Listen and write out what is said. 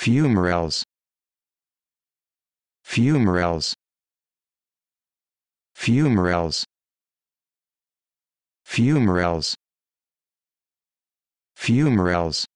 Fumarells. Fumarells. Fumarells. Fumarells. Fumarells.